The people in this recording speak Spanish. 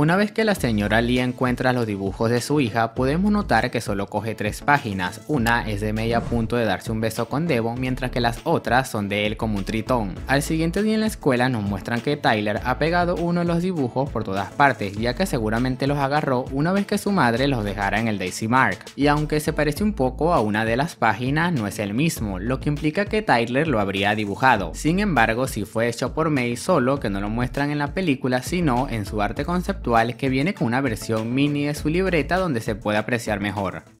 Una vez que la señora Lee encuentra los dibujos de su hija, podemos notar que solo coge tres páginas. Una es de May a punto de darse un beso con Devon, mientras que las otras son de él como un tritón. Al siguiente día en la escuela nos muestran que Tyler ha pegado uno de los dibujos por todas partes, ya que seguramente los agarró una vez que su madre los dejara en el Daisy Mark. Y aunque se parece un poco a una de las páginas, no es el mismo, lo que implica que Tyler lo habría dibujado. Sin embargo, si fue hecho por May, solo que no lo muestran en la película, sino en su arte conceptual que viene con una versión mini de su libreta donde se puede apreciar mejor.